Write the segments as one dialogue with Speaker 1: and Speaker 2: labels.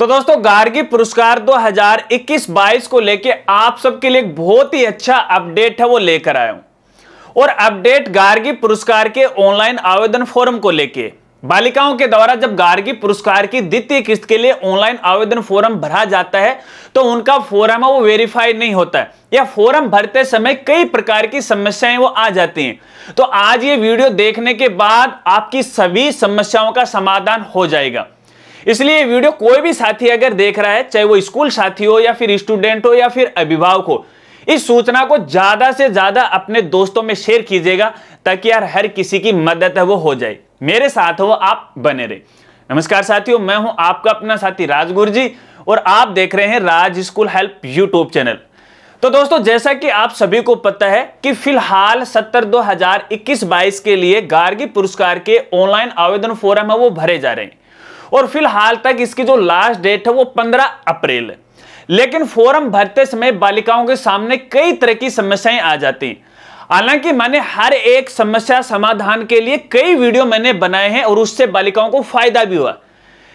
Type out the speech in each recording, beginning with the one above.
Speaker 1: तो दोस्तों गार्गी पुरस्कार 2021-22 को लेके आप सबके लिए बहुत ही अच्छा अपडेट है वो लेकर आया हूं और अपडेट गार्गी पुरस्कार के ऑनलाइन आवेदन फॉर्म को लेके बालिकाओं के द्वारा जब गार्गी पुरस्कार की द्वितीय किस्त के लिए ऑनलाइन आवेदन फॉर्म भरा जाता है तो उनका फॉर्म है वो वेरीफाई नहीं होता है या फॉर्म भरते समय कई प्रकार की समस्याएं वो आ जाती हैं तो आज ये वीडियो देखने के बाद आपकी सभी समस्याओं का समाधान हो जाएगा इसलिए वीडियो कोई भी साथी अगर देख रहा है चाहे वो स्कूल साथी हो या फिर स्टूडेंट हो या फिर अभिभावक हो इस सूचना को ज्यादा से ज्यादा अपने दोस्तों में शेयर कीजिएगा ताकि यार हर किसी की मदद है वो हो जाए मेरे साथ हो आप बने रहे नमस्कार साथियों मैं हूं आपका अपना साथी राजगुर जी और आप देख रहे हैं Raj school help YouTube channel तो दोस्तों जैसा कि आप सभी को पता है कि फिलहाल हजार इक्कीस बाईस के लिए गार्गी पुरस्कार के ऑनलाइन आवेदन फॉर्म है वो भरे जा रहे हैं और फिलहाल तक इसकी जो लास्ट डेट है वो पंद्रह अप्रैल है लेकिन फॉर्म भरते समय बालिकाओं के सामने कई तरह की समस्याएं आ जाती हैं हालांकि मैंने हर एक समस्या समाधान के लिए कई वीडियो मैंने बनाए हैं और उससे बालिकाओं को फायदा भी हुआ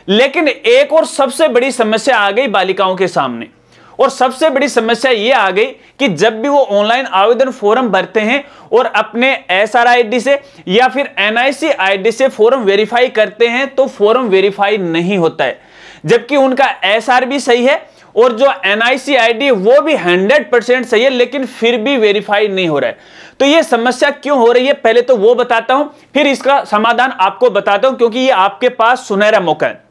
Speaker 1: लेकिन एक और सबसे बड़ी समस्या आ गई बालिकाओं के सामने और सबसे बड़ी समस्या ये आ गई कि जब भी वो ऑनलाइन आवेदन फॉर्म भरते हैं और अपने एस आर आई से या फिर एन आई से फॉर्म वेरीफाई करते हैं तो फॉर्म वेरीफाई नहीं होता है जबकि उनका एस भी सही है और जो एन आई वो भी 100 परसेंट सही है लेकिन फिर भी वेरीफाई नहीं हो रहा है तो ये समस्या क्यों हो रही है पहले तो वो बताता हूं फिर इसका समाधान आपको बताता हूं क्योंकि ये आपके पास सुनहरा मौका है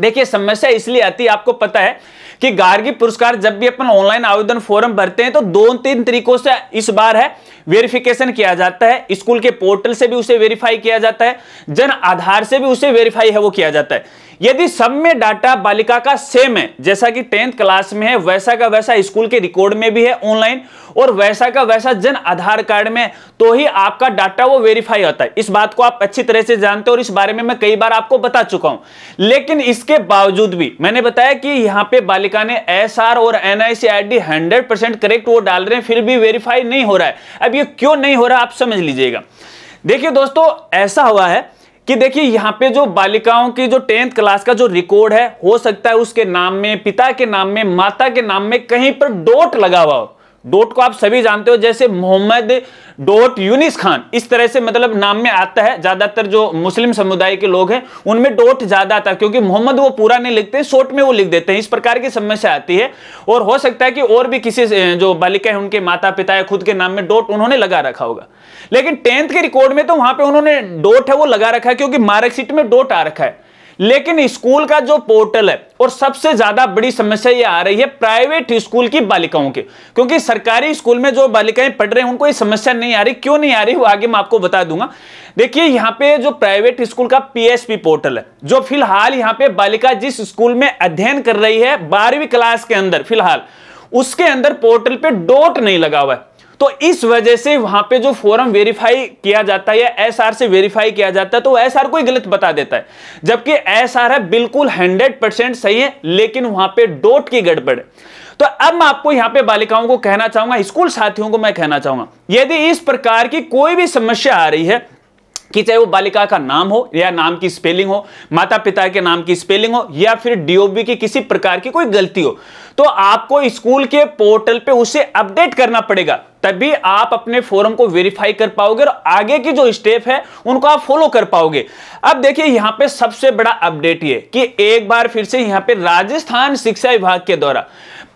Speaker 1: देखिए समस्या इसलिए आती है आपको पता है कि गार्गी पुरस्कार जब भी अपन ऑनलाइन आवेदन फॉर्म भरते हैं तो दो तीन तरीकों से इस बार है वेरिफिकेशन किया जाता है स्कूल के पोर्टल से भी उसे वेरीफाई किया जाता है जन आधार से भी उसे वेरीफाई है वो किया जाता है यदि सब में डाटा बालिका का सेम है जैसा कि टेंथ क्लास में है वैसा का वैसा स्कूल के रिकॉर्ड में भी है ऑनलाइन और वैसा का वैसा जन आधार कार्ड में तो ही आपका डाटा वो वेरीफाई होता है इस बात को आप अच्छी तरह से जानते हो और इस बारे में मैं कई बार आपको बता चुका हूं लेकिन इसके बावजूद भी मैंने बताया कि यहां पे बालिका ने एस और डी हंड्रेड परसेंट करेक्ट वो डाल रहे हैं फिर भी वेरीफाई नहीं हो रहा है अब ये क्यों नहीं हो रहा आप समझ लीजिएगा देखिए दोस्तों ऐसा हुआ है कि देखिए यहाँ पे जो बालिकाओं की जो टेंथ क्लास का जो रिकॉर्ड है हो सकता है उसके नाम में पिता के नाम में माता के नाम में कहीं पर डोट लगा हुआ हो डोट को आप सभी जानते हो जैसे मोहम्मद डोट यूनिस खान इस तरह से मतलब नाम में आता है ज्यादातर जो मुस्लिम समुदाय के लोग हैं उनमें डोट ज्यादा आता है क्योंकि मोहम्मद वो पूरा नहीं लिखते शॉर्ट में वो लिख देते हैं इस प्रकार की समस्या आती है और हो सकता है कि और भी किसी जो बालिका है उनके माता पिता या खुद के नाम में डोट उन्होंने लगा रखा होगा लेकिन टेंथ के रिकॉर्ड में तो वहां पर उन्होंने डोट है वो लगा रखा है क्योंकि मार्कशीट में डोट आ रखा है लेकिन स्कूल का जो पोर्टल है और सबसे ज्यादा बड़ी समस्या ये आ रही है प्राइवेट स्कूल की बालिकाओं के क्योंकि सरकारी स्कूल में जो बालिकाएं पढ़ रहे हैं उनको ये समस्या नहीं आ रही क्यों नहीं आ रही वो आगे मैं आपको बता दूंगा देखिए यहाँ पे जो प्राइवेट स्कूल का पीएसपी पोर्टल है जो फिलहाल यहाँ पे बालिका जिस स्कूल में अध्ययन कर रही है बारहवीं क्लास के अंदर फिलहाल उसके अंदर पोर्टल पे डॉट नहीं लगा हुआ है तो इस वजह से वहां पे जो फॉरम वेरीफाई किया जाता है या एसआर से वेरीफाई किया जाता है तो एसआर कोई गलत बता देता है जबकि एसआर है बिल्कुल 100 परसेंट सही है लेकिन वहां पे डोट की गड़बड़ है तो अब मैं आपको यहां पे बालिकाओं को कहना चाहूंगा स्कूल साथियों को मैं कहना चाहूंगा यदि इस प्रकार की कोई भी समस्या आ रही है कि चाहे वो बालिका का नाम हो या नाम की स्पेलिंग हो माता पिता के नाम की स्पेलिंग हो या फिर डीओबी की किसी प्रकार की कोई गलती हो तो आपको स्कूल के पोर्टल पे उसे अपडेट करना पड़ेगा तभी आप अपने फोरम को वेरीफाई कर पाओगे और आगे की जो स्टेप है उनको आप फॉलो कर पाओगे अब देखिए यहां पे सबसे बड़ा अपडेट ये कि एक बार फिर से यहां पे राजस्थान शिक्षा विभाग के द्वारा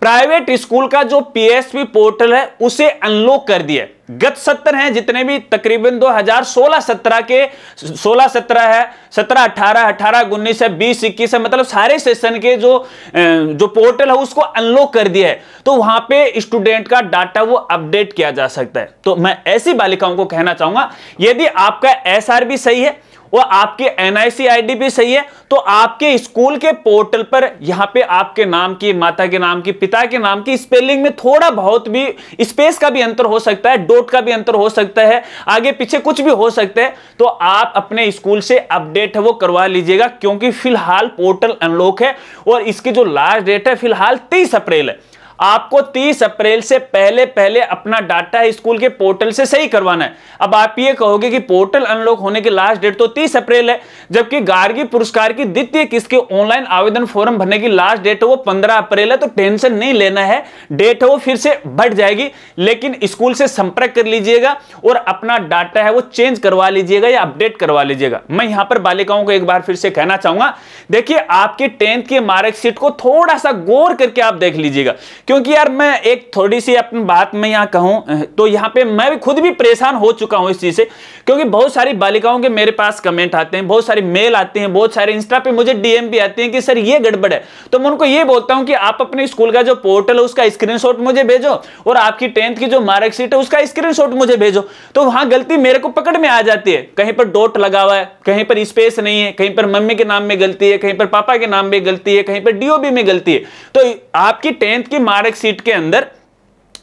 Speaker 1: प्राइवेट स्कूल का जो पीएसपी पोर्टल है उसे अनलॉक कर दिया गत सत्र हैं जितने भी तकरीबन 2016-17 के 16-17 है 17-18, 18, उन्नीस है बीस इक्कीस है मतलब सारे सेशन के जो जो पोर्टल है उसको अनलॉक कर दिया है तो वहां पे स्टूडेंट का डाटा वो अपडेट किया जा सकता है तो मैं ऐसी बालिकाओं को कहना चाहूंगा यदि आपका एस सही है और आपके एनआईसी आईडी भी सही है तो आपके स्कूल के पोर्टल पर यहां पे आपके नाम की माता के नाम की पिता के नाम की स्पेलिंग में थोड़ा बहुत भी स्पेस का भी अंतर हो सकता है डोट का भी अंतर हो सकता है आगे पीछे कुछ भी हो सकता है तो आप अपने स्कूल से अपडेट है वो करवा लीजिएगा क्योंकि फिलहाल पोर्टल अनलॉक है और इसकी जो लास्ट डेट है फिलहाल तेईस अप्रैल है आपको 30 अप्रैल से पहले पहले अपना डाटा स्कूल के पोर्टल से सही करवाना है अब आप ये कहोगे कि पोर्टल अनलॉक होने की लास्ट डेट तो 30 अप्रैल है जबकि गार्गी पुरस्कार की द्वितीय किस्त के ऑनलाइन आवेदन फॉर्म भरने की लास्ट डेट है वो 15 अप्रैल है तो टेंशन नहीं लेना है डेट है वो फिर से बढ़ जाएगी लेकिन स्कूल से संपर्क कर लीजिएगा और अपना डाटा है वो चेंज करवा लीजिएगा या अपडेट करवा लीजिएगा मैं यहां पर बालिकाओं को एक बार फिर से कहना चाहूंगा देखिए आपकी टेंथ की मार्कशीट को थोड़ा सा गौर करके आप देख लीजिएगा क्योंकि यार मैं एक थोड़ी सी अपनी बात में यहां कहूं तो यहां पे मैं भी खुद भी परेशान हो चुका हूं इस चीज़ से क्योंकि बहुत सारी बालिकाओं के मेरे पास कमेंट आते हैं बहुत सारी मेल आते हैं बहुत सारे इंस्टा पे मुझे डीएम भी आते हैं कि सर ये गड़बड़ है तो मैं उनको ये बोलता हूं कि आप अपने स्कूल का जो पोर्टल है उसका स्क्रीन मुझे भेजो और आपकी टेंथ की जो मार्कशीट है उसका स्क्रीन मुझे भेजो तो वहां गलती मेरे को पकड़ में आ जाती है कहीं पर डोट लगा हुआ है कहीं पर स्पेस नहीं है कहीं पर मम्मी के नाम में गलती है कहीं पर पापा के नाम में गलती है कहीं पर डीओबी में गलती है तो आपकी टेंथ की सीट के अंदर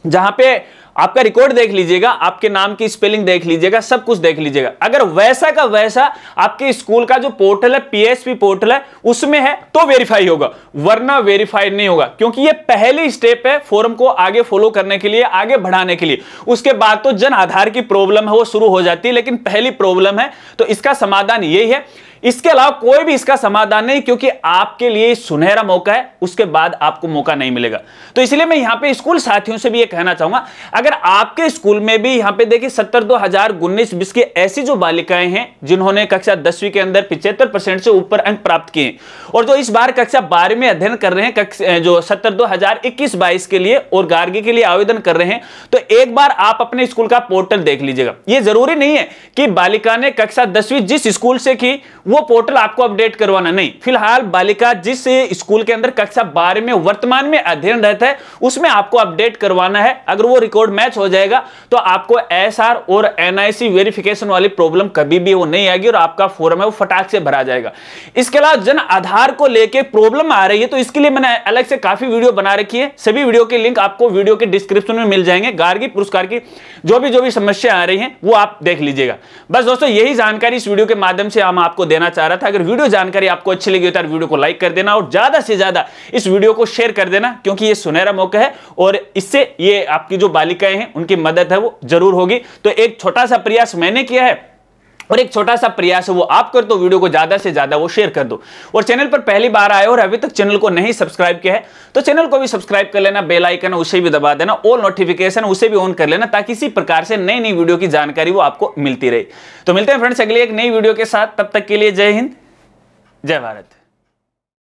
Speaker 1: जहां पे आपका रिकॉर्ड देख लीजिएगा आपके नाम की स्पेलिंग देख लीजिएगा सब कुछ देख लीजिएगा अगर वैसा का वैसा आपके स्कूल का जो पोर्टल है पीएसपी पोर्टल है उसमें है तो वेरीफाई होगा वरना वेरीफाइड नहीं होगा क्योंकि ये पहली स्टेप है फॉर्म को आगे फॉलो करने के लिए आगे बढ़ाने के लिए उसके बाद तो जन आधार की प्रॉब्लम है वो शुरू हो जाती है लेकिन पहली प्रॉब्लम है तो इसका समाधान यही है इसके अलावा कोई भी इसका समाधान नहीं क्योंकि आपके लिए सुनहरा मौका है उसके बाद आपको मौका नहीं मिलेगा तो इसलिए मैं यहां पे स्कूल साथियों से भी ये कहना चाहूंगा अगर अगर आपके स्कूल में भी यहाँ पे देखिए सत्तर दो हजार उन्नीस बीस की ऐसी जो बालिकाएं हैं जिन्होंने कक्षा दसवीं के अंदर पिछहत्तर परसेंट से ऊपर अंक प्राप्त किए और जो इस बार कक्षा बारह में अध्ययन कर रहे हैं जो सत्तर दो हजार इक्कीस बाईस के लिए और गार्गी के लिए आवेदन कर रहे हैं तो एक बार आप अपने स्कूल का पोर्टल देख लीजिएगा ये जरूरी नहीं है कि बालिका ने कक्षा दसवीं जिस स्कूल से की वो पोर्टल आपको अपडेट करवाना नहीं फिलहाल बालिका जिस स्कूल के अंदर कक्षा बारह में वर्तमान में अध्ययन रहता है उसमें आपको अपडेट करवाना है अगर वो रिकॉर्ड कोड मैच हो जाएगा तो आपको एस और एनआईसी वेरिफिकेशन वाली प्रॉब्लम कभी भी वो नहीं आएगी और आपका फॉर्म है वो फटाक से भरा जाएगा इसके अलावा जन आधार को लेकर प्रॉब्लम आ रही है तो इसके लिए मैंने अलग से काफी वीडियो बना रखी है सभी वीडियो के लिंक आपको वीडियो के डिस्क्रिप्शन में मिल जाएंगे गार्गी पुरस्कार की जो भी जो भी समस्या आ रही है वो आप देख लीजिएगा बस दोस्तों यही जानकारी इस वीडियो के माध्यम से हम आपको देना चाह रहा था अगर वीडियो जानकारी आपको अच्छी लगी तो वीडियो को लाइक कर देना और ज्यादा से ज्यादा इस वीडियो को शेयर कर देना क्योंकि ये सुनहरा मौका है और इससे ये आपकी जो बालिका बालिकाएं हैं उनकी मदद है वो जरूर होगी तो एक छोटा सा प्रयास मैंने किया है और एक छोटा सा प्रयास है वो आप कर दो वीडियो को ज्यादा से ज्यादा वो शेयर कर दो और चैनल पर पहली बार आए और अभी तक चैनल को नहीं सब्सक्राइब किया है तो चैनल को भी सब्सक्राइब कर लेना बेल आइकन उसे भी दबा देना ऑल नोटिफिकेशन उसे भी ऑन कर लेना ताकि इसी प्रकार से नई नई वीडियो की जानकारी वो आपको मिलती रहे तो मिलते हैं फ्रेंड्स अगले एक नई वीडियो के साथ तब तक के लिए जय हिंद जय भारत